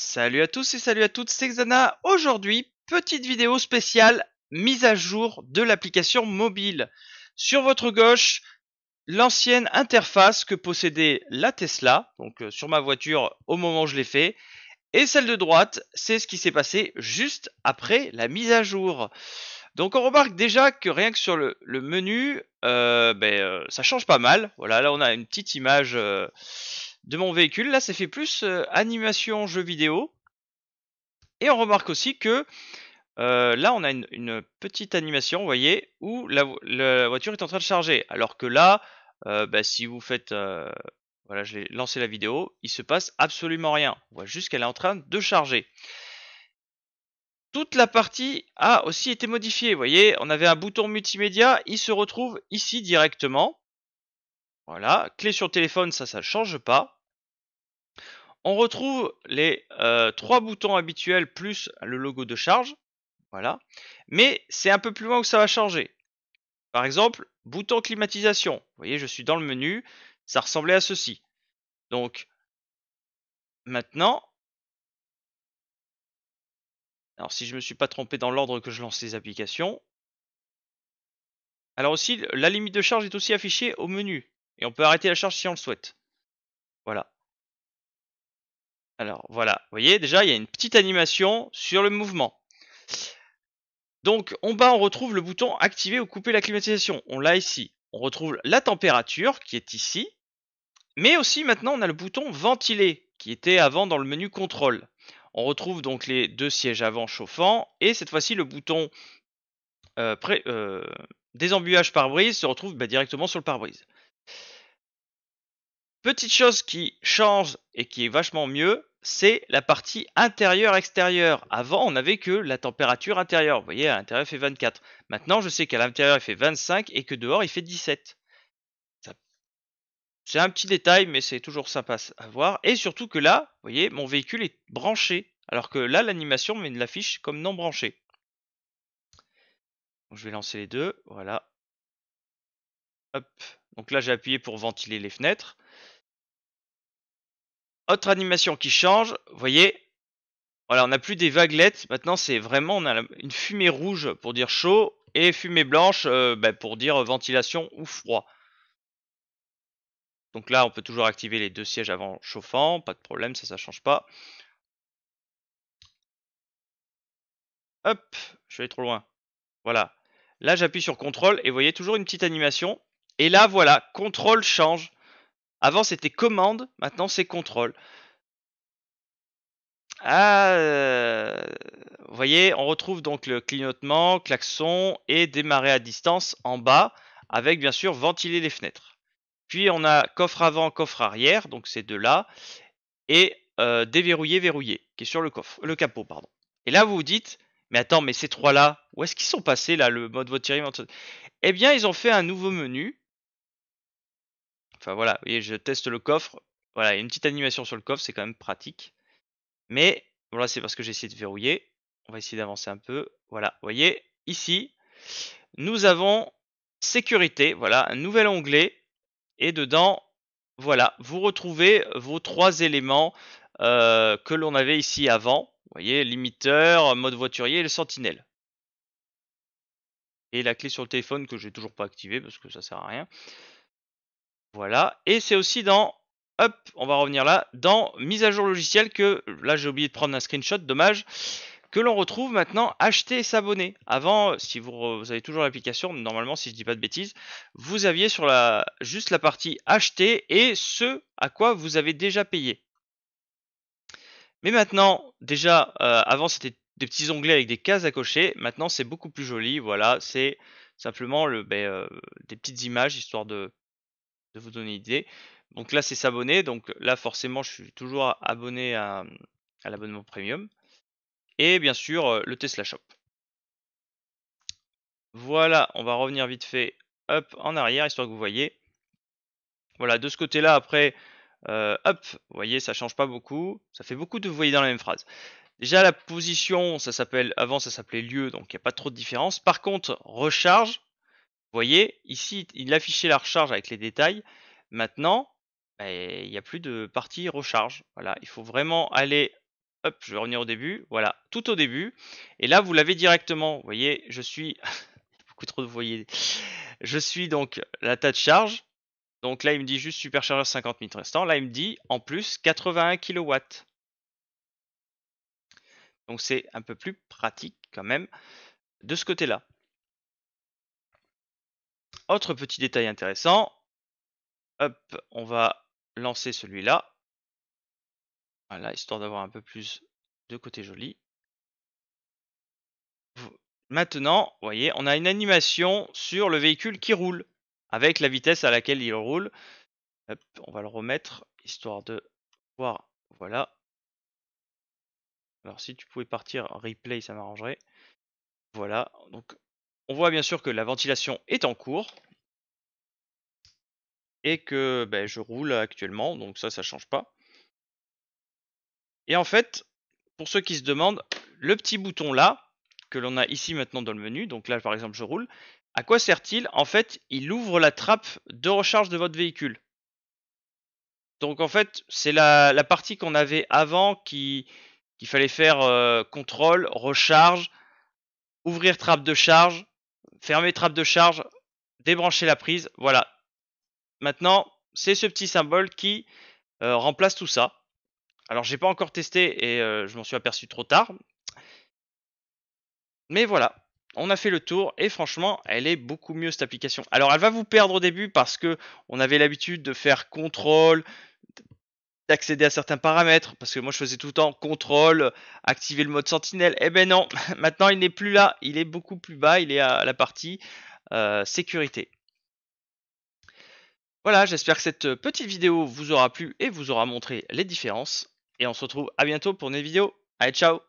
Salut à tous et salut à toutes, c'est Xana. Aujourd'hui, petite vidéo spéciale mise à jour de l'application mobile. Sur votre gauche, l'ancienne interface que possédait la Tesla, donc euh, sur ma voiture au moment où je l'ai fait, et celle de droite, c'est ce qui s'est passé juste après la mise à jour. Donc on remarque déjà que rien que sur le, menu, euh, ben, euh, ça change pas mal. Voilà, là on a une petite image de mon véhicule. Là, c'est fait plus euh, animation jeu vidéo. Et on remarque aussi que euh, là, on a une, petite animation, vous voyez, où la, voiture est en train de charger. Alors que là, euh, bah, si vous faites... voilà, je l'ai lancer la vidéo, il se passe absolument rien. On voit juste qu'elle est en train de charger. Toute la partie a aussi été modifiée. Vous voyez, on avait un bouton multimédia, il se retrouve ici directement. Voilà, clé sur téléphone, ça, ça ne change pas. On retrouve les euh, trois boutons habituels plus le logo de charge. Voilà. Mais c'est un peu plus loin où ça va changer. Par exemple, bouton climatisation. Vous voyez, je suis dans le menu. Ça ressemblait à ceci. Donc, maintenant, alors si je ne me suis pas trompé dans l'ordre que je lance les applications. Alors aussi, la limite de charge est aussi affichée au menu. Et on peut arrêter la charge si on le souhaite. Voilà. Alors voilà, vous voyez déjà il y a une petite animation sur le mouvement. Donc en bas on retrouve le bouton activer ou couper la climatisation. On l'a ici. On retrouve la température qui est ici. Mais aussi maintenant on a le bouton ventiler qui était avant dans le menu contrôle. On retrouve donc les deux sièges avant chauffants et cette fois-ci le bouton euh, euh désembuage pare-brise se retrouve bah, directement sur le pare-brise. Petite chose qui change et qui est vachement mieux, c'est la partie intérieure-extérieure. Avant, on n'avait que la température intérieure. Vous voyez, à l'intérieur, il fait 24. Maintenant, je sais qu'à l'intérieur, il fait 25 et que dehors, il fait 17. C'est un petit détail, mais c'est toujours sympa à voir. Et surtout que là, vous voyez, mon véhicule est branché. Alors que là, l'animation me l'affiche comme non branché. je vais lancer les deux. Voilà. Hop. Donc là, j'ai appuyé pour ventiler les fenêtres. Autre animation qui change, vous voyez, voilà, on n'a plus des vaguelettes, maintenant c'est vraiment, on a une fumée rouge pour dire chaud et fumée blanche euh, ben, pour dire ventilation ou froid. Donc là, on peut toujours activer les deux sièges avant chauffant, pas de problème, ça, ça change pas. Hop, je suis allé trop loin. Voilà. Là, j'appuie sur contrôle et vous voyez toujours une petite animation. Et là, voilà, contrôle change. Avant c'était commande, maintenant c'est contrôle. Ah, euh, vous voyez, on retrouve donc le clignotement, klaxon et démarrer à distance en bas, avec bien sûr ventiler les fenêtres. Puis on a coffre avant, coffre arrière, donc ces deux-là, et euh, déverrouiller, verrouiller, qui est sur le, coffre, le capot. pardon. Et là vous vous dites, mais attends, mais ces trois-là, où est-ce qu'ils sont passés là, le mode voiturier Eh bien, ils ont fait un nouveau menu Enfin voilà, voyez, je teste le coffre. Voilà, il y a une petite animation sur le coffre, c'est quand même pratique. Mais voilà, c'est parce que j'ai essayé de verrouiller. On va essayer d'avancer un peu. Voilà, vous voyez, ici, nous avons sécurité. Voilà, un nouvel onglet. Et dedans, voilà, vous retrouvez vos trois éléments euh, que l'on avait ici avant. Vous voyez, limiteur, mode voiturier et le sentinelle. Et la clé sur le téléphone que j'ai toujours pas activée parce que ça sert à rien. Voilà. Et c'est aussi dans, hop, on va revenir là, dans mise à jour logicielle que, là j'ai oublié de prendre un screenshot, dommage, que l'on retrouve maintenant acheter et s'abonner. Avant, si vous, avez toujours l'application, normalement si je dis pas de bêtises, vous aviez sur la, juste la partie acheter et ce à quoi vous avez déjà payé. Mais maintenant, déjà, euh, avant c'était des petits onglets avec des cases à cocher. Maintenant, c'est beaucoup plus joli. Voilà, c'est simplement le, ben, euh, des petites images histoire de vous donner une idée. Donc là, c'est s'abonner. Donc là, forcément, je suis toujours abonné à, l'abonnement premium. Et bien sûr, euh, le Tesla Shop. Voilà, on va revenir vite fait up en arrière, histoire que vous voyez. Voilà, de ce côté-là, après, up euh, hop, vous voyez, ça change pas beaucoup. Ça fait beaucoup de vous voyez dans la même phrase. Déjà, la position, ça s'appelle, avant ça s'appelait lieu, donc il n'y a pas trop de différence. Par contre, recharge, vous voyez, ici, il affichait la recharge avec les détails. Maintenant, ben, il n'y a plus de partie recharge. Voilà, il faut vraiment aller. Hop, je vais revenir au début. Voilà, tout au début. Et là, vous l'avez directement. Vous voyez, je suis. beaucoup trop de voyez. Je suis donc la tas de charge. Donc là, il me dit juste superchargeur 50 000 restants. Là, il me dit en plus 81 kW. Donc c'est un peu plus pratique quand même de ce côté-là. Autre petit détail intéressant. Hop, on va lancer celui-là. Voilà, histoire d'avoir un peu plus de côté joli. Maintenant, vous voyez, on a une animation sur le véhicule qui roule, avec la vitesse à laquelle il roule. Hop, on va le remettre, histoire de voir. Voilà. Alors si tu pouvais partir replay, ça m'arrangerait. Voilà, donc on voit bien sûr que la ventilation est en cours et que ben, je roule actuellement, donc ça, ça change pas. Et en fait, pour ceux qui se demandent, le petit bouton là, que l'on a ici maintenant dans le menu, donc là par exemple je roule, à quoi sert-il En fait, il ouvre la trappe de recharge de votre véhicule. Donc en fait, c'est la, partie qu'on avait avant qu'il fallait faire euh, contrôle, recharge, ouvrir trappe de charge, fermer trappe de charge, débrancher la prise, voilà. Maintenant, c'est ce petit symbole qui euh, remplace tout ça. Alors j'ai pas encore testé et euh, je m'en suis aperçu trop tard. Mais voilà, on a fait le tour et franchement, elle est beaucoup mieux cette application. Alors elle va vous perdre au début parce que on avait l'habitude de faire contrôle, d'accéder à certains paramètres, parce que moi je faisais tout le temps contrôle, activer le mode sentinelle. et eh ben non, maintenant il n'est plus là, il est beaucoup plus bas, il est à la partie euh, sécurité. Voilà, j'espère que cette euh, petite vidéo vous aura plu et vous aura montré les différences. Et on se retrouve à bientôt pour une vidéo. Allez, ciao